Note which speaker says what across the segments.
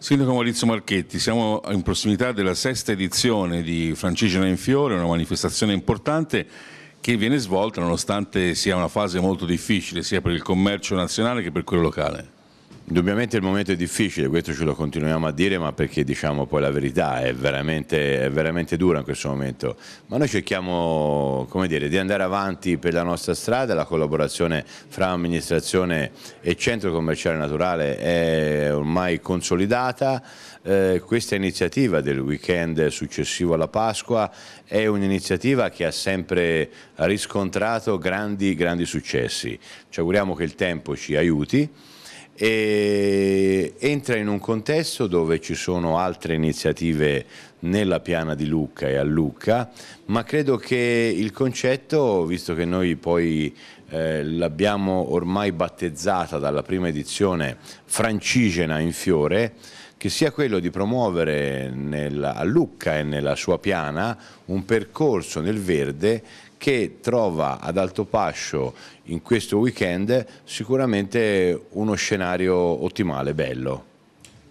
Speaker 1: Sindaco Maurizio Marchetti, siamo in prossimità della sesta edizione di Francigena in Fiore, una manifestazione importante che viene svolta nonostante sia una fase molto difficile sia per il commercio nazionale che per quello locale. Indubbiamente il momento è difficile,
Speaker 2: questo ce lo continuiamo a dire, ma perché diciamo poi la verità è veramente, è veramente dura in questo momento. Ma noi cerchiamo dire, di andare avanti per la nostra strada, la collaborazione fra amministrazione e centro commerciale naturale è ormai consolidata. Eh, questa iniziativa del weekend successivo alla Pasqua è un'iniziativa che ha sempre riscontrato grandi, grandi successi. Ci auguriamo che il tempo ci aiuti e entra in un contesto dove ci sono altre iniziative nella piana di Lucca e a Lucca, ma credo che il concetto, visto che noi poi eh, l'abbiamo ormai battezzata dalla prima edizione Francigena in fiore, che sia quello di promuovere nella, a Lucca e nella sua piana un percorso nel verde che trova ad Altopascio in questo weekend sicuramente uno scenario ottimale, bello.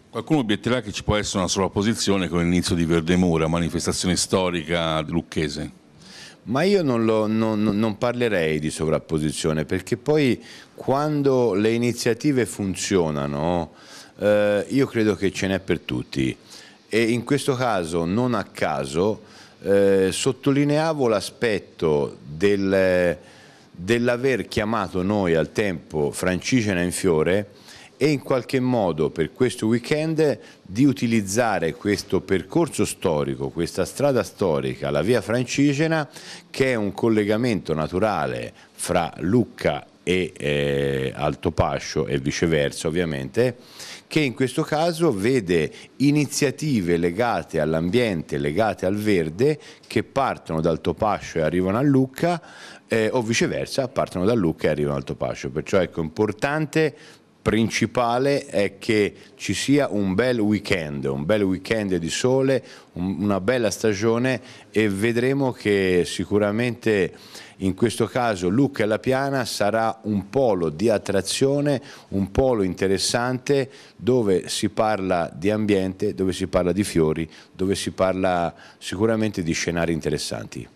Speaker 1: Qualcuno obietterà che ci può essere una sovrapposizione con l'inizio di Verdemura, manifestazione storica lucchese. Ma io non, lo, non, non, parlerei di sovrapposizione
Speaker 2: perché poi quando le iniziative funzionano eh, io credo che ce n'è per tutti e in questo caso non a caso eh, sottolineavo l'aspetto del, dell'aver chiamato noi al tempo Francigena in fiore e in qualche modo per questo weekend di utilizzare questo percorso storico, questa strada storica, la via Francigena, che è un collegamento naturale fra Lucca e eh, Alto Pascio e viceversa ovviamente, che in questo caso vede iniziative legate all'ambiente, legate al verde, che partono dal Topascio e arrivano a Lucca eh, o viceversa, partono da Lucca e arrivano al Topascio. Pascio. Perciò ecco, importante principale è che ci sia un bel weekend, un bel weekend di sole, un, una bella stagione e vedremo che sicuramente in questo caso Lucca e La Piana sarà un polo di attrazione, un polo interessante dove si parla di ambiente, dove si parla di fiori, dove si parla sicuramente di scenari interessanti.